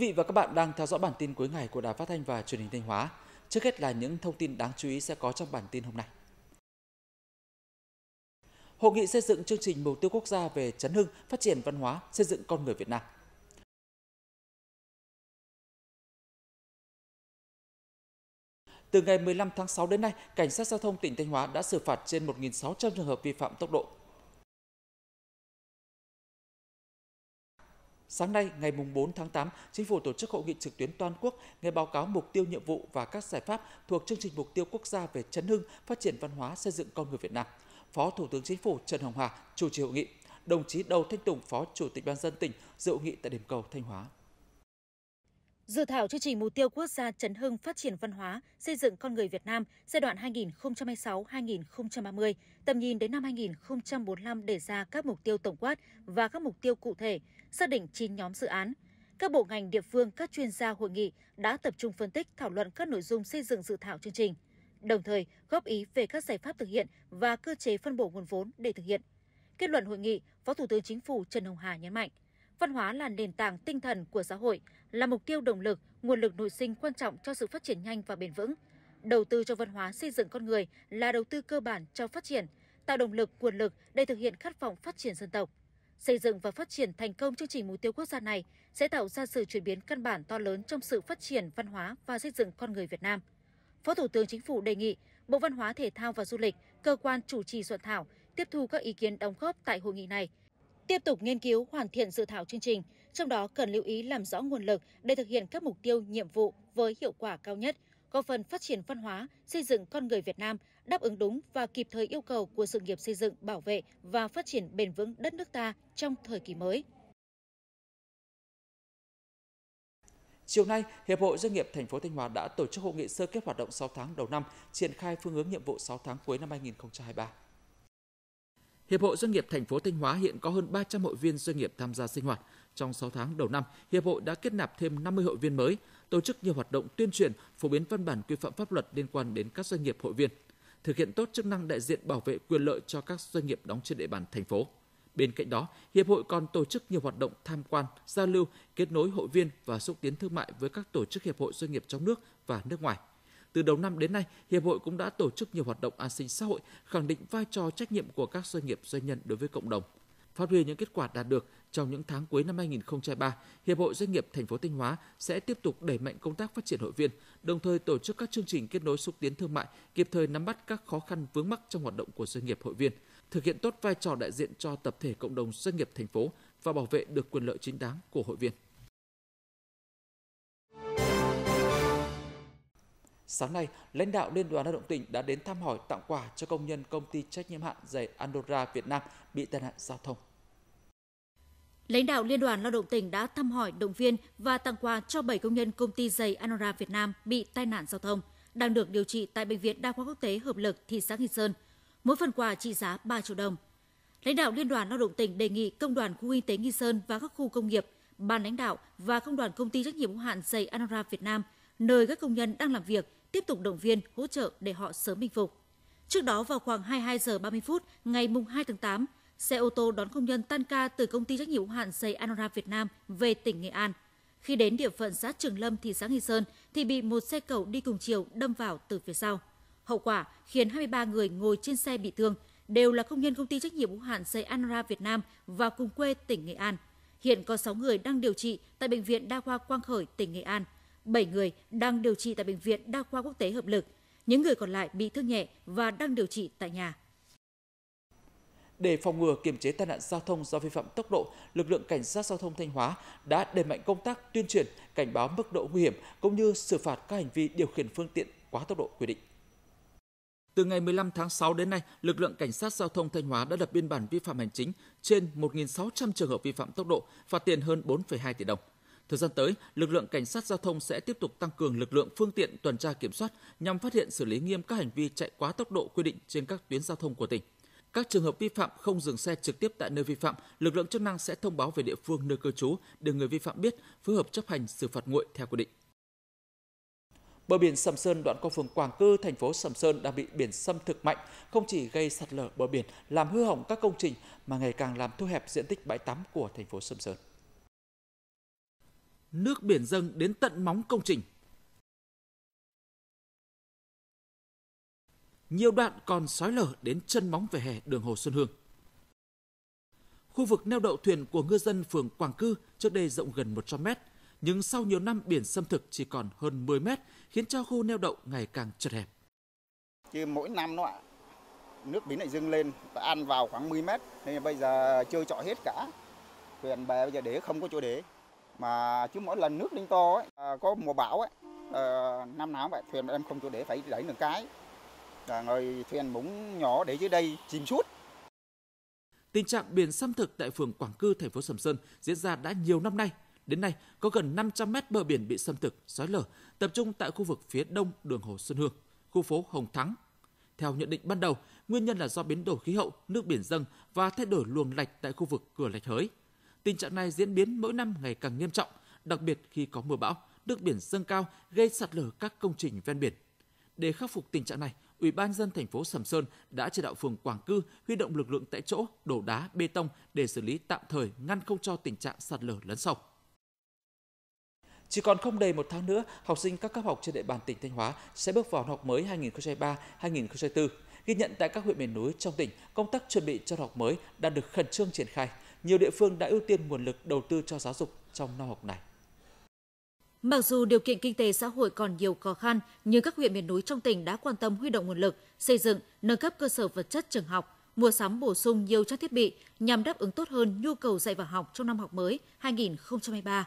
vị và các bạn đang theo dõi bản tin cuối ngày của Đài Phát thanh và Truyền hình Thanh Hóa. Trước hết là những thông tin đáng chú ý sẽ có trong bản tin hôm nay. Hội nghị xây dựng chương trình mục tiêu quốc gia về chấn hưng, phát triển văn hóa, xây dựng con người Việt Nam. Từ ngày 15 tháng 6 đến nay, cảnh sát giao thông tỉnh Thanh Hóa đã xử phạt trên 1.600 trường hợp vi phạm tốc độ, Sáng nay, ngày 4 tháng 8, Chính phủ tổ chức hội nghị trực tuyến toàn quốc nghe báo cáo mục tiêu nhiệm vụ và các giải pháp thuộc chương trình mục tiêu quốc gia về chấn hưng, phát triển văn hóa, xây dựng con người Việt Nam. Phó Thủ tướng Chính phủ Trần Hồng Hà chủ trì hội nghị. Đồng chí Đầu Thanh Tùng, Phó Chủ tịch Ban dân tỉnh dự hội nghị tại điểm cầu Thanh Hóa. Dự thảo chương trình mục tiêu quốc gia chấn hưng phát triển văn hóa, xây dựng con người Việt Nam giai đoạn 2026-2030, tầm nhìn đến năm 2045 đề ra các mục tiêu tổng quát và các mục tiêu cụ thể xác định 9 nhóm dự án. Các bộ ngành địa phương, các chuyên gia hội nghị đã tập trung phân tích, thảo luận các nội dung xây dựng dự thảo chương trình, đồng thời góp ý về các giải pháp thực hiện và cơ chế phân bổ nguồn vốn để thực hiện. Kết luận hội nghị, Phó Thủ tướng Chính phủ Trần Hồng Hà nhấn mạnh, văn hóa là nền tảng tinh thần của xã hội, là mục tiêu động lực, nguồn lực nội sinh quan trọng cho sự phát triển nhanh và bền vững. Đầu tư cho văn hóa xây dựng con người là đầu tư cơ bản cho phát triển, tạo động lực, nguồn lực để thực hiện khát vọng phát triển dân tộc. Xây dựng và phát triển thành công chương trình mục tiêu quốc gia này sẽ tạo ra sự chuyển biến căn bản to lớn trong sự phát triển văn hóa và xây dựng con người Việt Nam. Phó Thủ tướng Chính phủ đề nghị Bộ Văn hóa Thể thao và Du lịch, cơ quan chủ trì soạn thảo, tiếp thu các ý kiến đóng góp tại hội nghị này, tiếp tục nghiên cứu hoàn thiện dự thảo chương trình, trong đó cần lưu ý làm rõ nguồn lực để thực hiện các mục tiêu, nhiệm vụ với hiệu quả cao nhất, góp phần phát triển văn hóa, xây dựng con người Việt Nam đáp ứng đúng và kịp thời yêu cầu của sự nghiệp xây dựng, bảo vệ và phát triển bền vững đất nước ta trong thời kỳ mới. Chiều nay, Hiệp hội Doanh nghiệp thành phố Thanh Hóa đã tổ chức hội nghị sơ kết hoạt động 6 tháng đầu năm, triển khai phương hướng nhiệm vụ 6 tháng cuối năm 2023. Hiệp hội Doanh nghiệp thành phố Thanh Hóa hiện có hơn 300 hội viên doanh nghiệp tham gia sinh hoạt. Trong 6 tháng đầu năm, hiệp hội đã kết nạp thêm 50 hội viên mới, tổ chức nhiều hoạt động tuyên truyền, phổ biến văn bản quy phạm pháp luật liên quan đến các doanh nghiệp hội viên thực hiện tốt chức năng đại diện bảo vệ quyền lợi cho các doanh nghiệp đóng trên địa bàn thành phố. Bên cạnh đó, hiệp hội còn tổ chức nhiều hoạt động tham quan, giao lưu, kết nối hội viên và xúc tiến thương mại với các tổ chức hiệp hội doanh nghiệp trong nước và nước ngoài. Từ đầu năm đến nay, hiệp hội cũng đã tổ chức nhiều hoạt động an sinh xã hội, khẳng định vai trò trách nhiệm của các doanh nghiệp doanh nhân đối với cộng đồng. Phát huy những kết quả đạt được, trong những tháng cuối năm 2023, Hiệp hội Doanh nghiệp thành phố Thanh Hóa sẽ tiếp tục đẩy mạnh công tác phát triển hội viên, đồng thời tổ chức các chương trình kết nối xúc tiến thương mại, kịp thời nắm bắt các khó khăn vướng mắc trong hoạt động của doanh nghiệp hội viên, thực hiện tốt vai trò đại diện cho tập thể cộng đồng doanh nghiệp thành phố và bảo vệ được quyền lợi chính đáng của hội viên. Sáng nay, lãnh đạo Liên đoàn Lao động tỉnh đã đến thăm hỏi tặng quà cho công nhân công ty trách nhiệm hạn giày Andorra Việt Nam bị tai nạn giao thông lãnh đạo Liên đoàn Lao động tỉnh đã thăm hỏi động viên và tặng quà cho 7 công nhân công ty giày Anora Việt Nam bị tai nạn giao thông, đang được điều trị tại Bệnh viện Đa khoa Quốc tế Hợp lực thị xã Nghi Sơn. Mỗi phần quà trị giá 3 triệu đồng. Lãnh đạo Liên đoàn Lao động tỉnh đề nghị Công đoàn Khu kinh tế Nghi Sơn và các khu công nghiệp, ban lãnh đạo và Công đoàn Công ty trách nhiệm hữu hạn giày Anora Việt Nam, nơi các công nhân đang làm việc, tiếp tục động viên, hỗ trợ để họ sớm bình phục. Trước đó vào khoảng 22 giờ 30 phút ngày mùng 2 tháng 8, xe ô tô đón công nhân tan ca từ công ty trách nhiệm hữu hạn xây Anora Việt Nam về tỉnh Nghệ An. Khi đến địa phận xã Trường Lâm, thị xã Nghi Sơn thì bị một xe cầu đi cùng chiều đâm vào từ phía sau. Hậu quả khiến 23 người ngồi trên xe bị thương, đều là công nhân công ty trách nhiệm hữu hạn xây Anora Việt Nam và cùng quê tỉnh Nghệ An. Hiện có 6 người đang điều trị tại bệnh viện Đa khoa Quang Khởi tỉnh Nghệ An, 7 người đang điều trị tại bệnh viện Đa khoa Quốc tế Hợp lực. Những người còn lại bị thương nhẹ và đang điều trị tại nhà. Để phòng ngừa kiềm chế tai nạn giao thông do vi phạm tốc độ, lực lượng cảnh sát giao thông Thanh Hóa đã đẩy mạnh công tác tuyên truyền, cảnh báo mức độ nguy hiểm cũng như xử phạt các hành vi điều khiển phương tiện quá tốc độ quy định. Từ ngày 15 tháng 6 đến nay, lực lượng cảnh sát giao thông Thanh Hóa đã lập biên bản vi phạm hành chính trên 1.600 trường hợp vi phạm tốc độ, phạt tiền hơn 4,2 tỷ đồng. Thời gian tới, lực lượng cảnh sát giao thông sẽ tiếp tục tăng cường lực lượng phương tiện tuần tra kiểm soát nhằm phát hiện xử lý nghiêm các hành vi chạy quá tốc độ quy định trên các tuyến giao thông của tỉnh. Các trường hợp vi phạm không dừng xe trực tiếp tại nơi vi phạm, lực lượng chức năng sẽ thông báo về địa phương nơi cư trú để người vi phạm biết, phối hợp chấp hành xử phạt nguội theo quy định. Bờ biển Sầm Sơn đoạn qua phường Quảng Cư, thành phố Sầm Sơn đang bị biển xâm thực mạnh, không chỉ gây sạt lở bờ biển, làm hư hỏng các công trình mà ngày càng làm thu hẹp diện tích bãi tắm của thành phố Sầm Sơn. Nước biển dâng đến tận móng công trình, nhiều đoạn còn sói lở đến chân móng vỉa hè đường Hồ Xuân Hương. Khu vực neo đậu thuyền của ngư dân phường Quảng Cư trước đây rộng gần 100 mét, nhưng sau nhiều năm biển xâm thực chỉ còn hơn 10 mét, khiến cho khu neo đậu ngày càng chật hẹp. Chứ mỗi năm nó ạ, nước biển lại dâng lên và ăn vào khoảng 10 mét, nên bây giờ chơi trọi hết cả. Thuyền bè bây giờ để không có chỗ để. Mà chứ mỗi lần nước lên to, ấy, à, có mùa bão ấy, ờ, năm nào vậy thuyền em không chỗ để phải lấy được cái là người thuyền búng nhỏ để dưới đây chìm suốt. Tình trạng biển xâm thực tại phường Quảng Cư, thành phố Sầm Sơn diễn ra đã nhiều năm nay. Đến nay, có gần 500 mét bờ biển bị xâm thực, xói lở, tập trung tại khu vực phía đông đường Hồ Xuân Hương, khu phố Hồng Thắng. Theo nhận định ban đầu, nguyên nhân là do biến đổi khí hậu, nước biển dâng và thay đổi luồng lạch tại khu vực cửa lạch hới. Tình trạng này diễn biến mỗi năm ngày càng nghiêm trọng, đặc biệt khi có mưa bão, nước biển dâng cao gây sạt lở các công trình ven biển. Để khắc phục tình trạng này, Ủy ban dân thành phố Sầm Sơn đã chỉ đạo phường Quảng Cư huy động lực lượng tại chỗ đổ đá bê tông để xử lý tạm thời ngăn không cho tình trạng sạt lở lấn sâu. Chỉ còn không đầy một tháng nữa, học sinh các cấp học trên địa bàn tỉnh Thanh Hóa sẽ bước vào học mới 2023-2024. Ghi nhận tại các huyện miền núi trong tỉnh, công tác chuẩn bị cho học mới đã được khẩn trương triển khai. Nhiều địa phương đã ưu tiên nguồn lực đầu tư cho giáo dục trong năm học này. Mặc dù điều kiện kinh tế xã hội còn nhiều khó khăn, nhưng các huyện miền núi trong tỉnh đã quan tâm huy động nguồn lực, xây dựng, nâng cấp cơ sở vật chất trường học, mua sắm bổ sung nhiều trang thiết bị nhằm đáp ứng tốt hơn nhu cầu dạy và học trong năm học mới 2023-2024.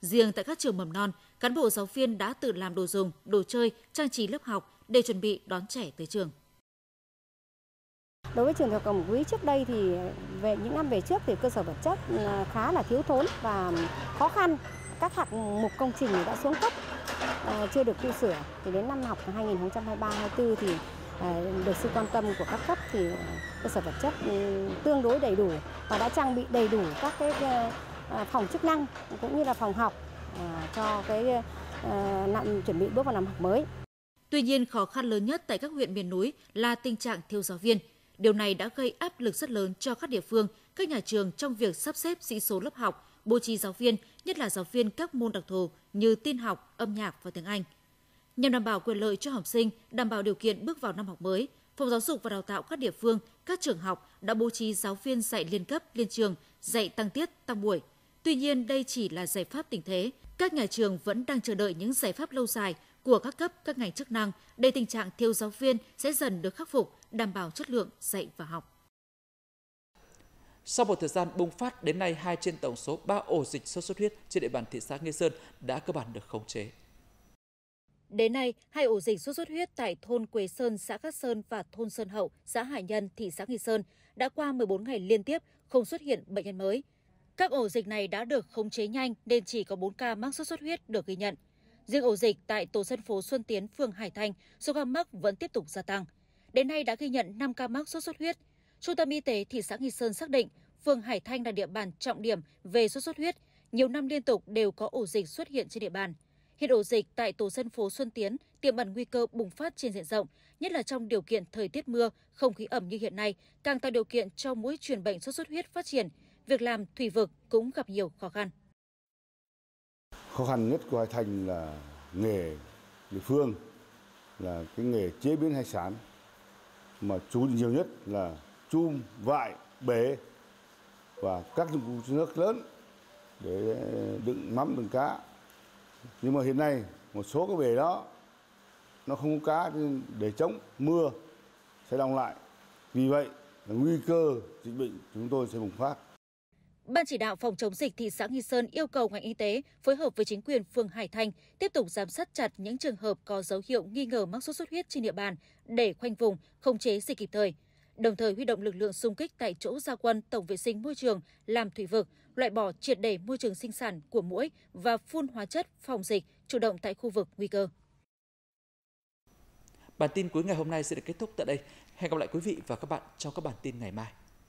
Riêng tại các trường mầm non, cán bộ giáo viên đã tự làm đồ dùng, đồ chơi, trang trí lớp học để chuẩn bị đón trẻ tới trường đối với trường tiểu học Cẩm Quý trước đây thì về những năm về trước thì cơ sở vật chất ừ, khá là thiếu thốn và khó khăn. Các hạng mục công trình đã xuống cấp, ờ, chưa được tu sửa. Thì đến năm học 2023-2024 thì ờ, được sự quan tâm của các cấp thì cơ sở vật chất ừ, tương đối đầy đủ và đã trang bị đầy đủ các cái ờ, phòng chức năng cũng như là phòng học cho cái năm chuẩn bị bước vào năm học mới. Tuy nhiên, khó khăn lớn nhất tại các huyện miền núi là tình trạng thiếu giáo viên – Điều này đã gây áp lực rất lớn cho các địa phương, các nhà trường trong việc sắp xếp sĩ số lớp học, bố trí giáo viên, nhất là giáo viên các môn đặc thù như tin học, âm nhạc và tiếng Anh. Nhằm đảm bảo quyền lợi cho học sinh, đảm bảo điều kiện bước vào năm học mới, Phòng Giáo dục và Đào tạo các địa phương, các trường học đã bố trí giáo viên dạy liên cấp, liên trường, dạy tăng tiết, tăng buổi. Tuy nhiên, đây chỉ là giải pháp tình thế. Các nhà trường vẫn đang chờ đợi những giải pháp lâu dài của các cấp, các ngành chức năng để tình trạng thiếu giáo viên sẽ dần được khắc phục, đảm bảo chất lượng dạy và học. Sau một thời gian bùng phát, đến nay hai trên tổng số 3 ổ dịch sốt xuất huyết trên địa bàn thị xã Nghi Sơn đã cơ bản được khống chế. Đến nay, hai ổ dịch sốt xuất huyết tại thôn Quế Sơn, xã Cát Sơn và thôn Sơn Hậu, xã Hải Nhân, thị xã Nghi Sơn đã qua 14 ngày liên tiếp không xuất hiện bệnh nhân mới. Các ổ dịch này đã được khống chế nhanh nên chỉ có 4 ca mắc sốt xuất huyết được ghi nhận. Riêng ổ dịch tại tổ dân phố Xuân Tiến, phường Hải Thành, số ca mắc vẫn tiếp tục gia tăng. Đến nay đã ghi nhận 5 ca mắc sốt xuất huyết. Trung tâm Y tế thị xã Nghi Sơn xác định phường Hải Thanh là địa bàn trọng điểm về sốt xuất huyết, nhiều năm liên tục đều có ổ dịch xuất hiện trên địa bàn. Hiện ổ dịch tại tổ dân phố Xuân Tiến tiềm ẩn nguy cơ bùng phát trên diện rộng, nhất là trong điều kiện thời tiết mưa, không khí ẩm như hiện nay, càng tạo điều kiện cho mũi truyền bệnh sốt xuất huyết phát triển. Việc làm thủy vực cũng gặp nhiều khó khăn khó khăn nhất của Hải Thành là nghề địa phương là cái nghề chế biến hải sản mà chú nhiều nhất là chum, vại, bể và các dụng cụ nước lớn để đựng mắm đựng cá nhưng mà hiện nay một số cái bể đó nó không có cá để chống mưa sẽ đong lại vì vậy là nguy cơ dịch bệnh chúng tôi sẽ bùng phát Ban chỉ đạo phòng chống dịch thị xã Nghi Sơn yêu cầu ngành y tế phối hợp với chính quyền phường Hải Thành tiếp tục giám sát chặt những trường hợp có dấu hiệu nghi ngờ mắc sốt xuất huyết trên địa bàn để khoanh vùng, khống chế dịch kịp thời. Đồng thời huy động lực lượng xung kích tại chỗ gia quân tổng vệ sinh môi trường, làm thủy vực, loại bỏ triệt để môi trường sinh sản của muỗi và phun hóa chất phòng dịch chủ động tại khu vực nguy cơ. Bản tin cuối ngày hôm nay sẽ được kết thúc tại đây. Hẹn gặp lại quý vị và các bạn trong các bản tin ngày mai.